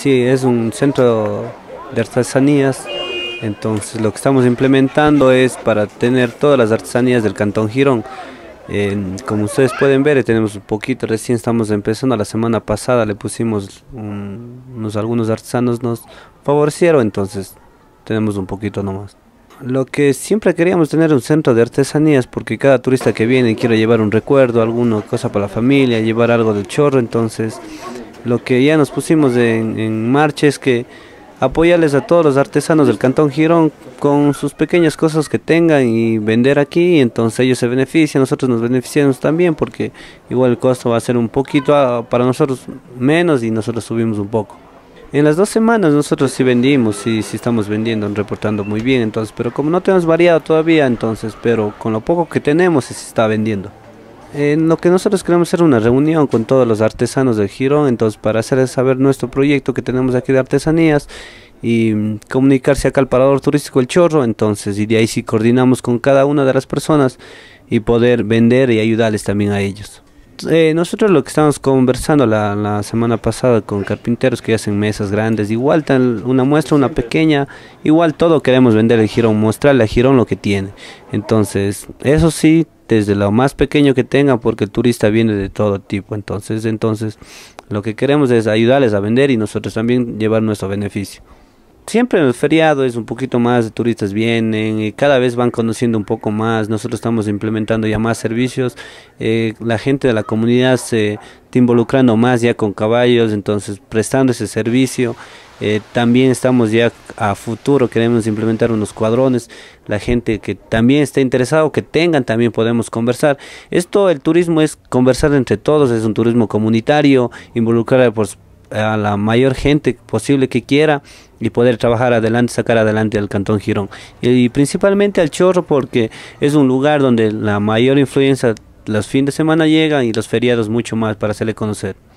Sí, es un centro de artesanías. Entonces lo que estamos implementando es para tener todas las artesanías del Cantón Girón. como ustedes pueden ver, tenemos un poquito, recién estamos empezando, la semana pasada le pusimos unos, algunos artesanos, nos favorecieron, entonces tenemos un poquito nomás. Lo que siempre queríamos tener un centro de artesanías, porque cada turista que viene quiere llevar un recuerdo, alguna cosa para la familia, llevar algo del chorro, entonces lo que ya nos pusimos en, marcha es que apoyarles a todos los artesanos del Cantón Girón con sus pequeñas cosas que tengan y vender aquí, entonces ellos se benefician, nosotros nos beneficiamos también porque igual el costo va a ser un poquito ah, para nosotros menos y nosotros subimos un poco. En las dos semanas nosotros sí vendimos, y sí estamos vendiendo, reportando muy bien, entonces, pero como no tenemos variado todavía, entonces, pero con lo poco que tenemos sí está vendiendo lo que nosotros queremos hacer una reunión con todos los artesanos del Girón, entonces para hacerles saber nuestro proyecto que tenemos aquí de artesanías y mm, comunicarse acá al parador turístico El Chorro, entonces y de ahí si coordinamos con cada una de las personas y poder vender y ayudarles también a ellos. Eh, nosotros lo que estábamos conversando la, la, semana pasada con carpinteros que hacen mesas grandes, igual tal, una muestra, una pequeña, igual todo queremos vender el Girón, mostrarle a Girón lo que tiene. Entonces, eso sí, desde lo más pequeño que tenga, porque el turista viene de todo tipo. Entonces, entonces, lo que queremos es ayudarles a vender y nosotros también llevar nuestro beneficio siempre en el feriado es un poquito más de turistas vienen y eh, cada vez van conociendo un poco más. Nosotros estamos implementando ya más servicios. Eh, la gente de la comunidad se está involucrando más ya con caballos, entonces prestando ese servicio. Eh, también estamos ya a futuro, queremos implementar unos cuadrones. La gente que también está interesado, que tengan, también podemos conversar. Esto, el turismo es conversar entre todos, es un turismo comunitario, involucrar por a la mayor gente posible que quiera y poder trabajar adelante, sacar adelante al Cantón Girón. Y, principalmente al Chorro porque es un lugar donde la mayor influencia los fines de semana llegan y los feriados mucho más para hacerle conocer.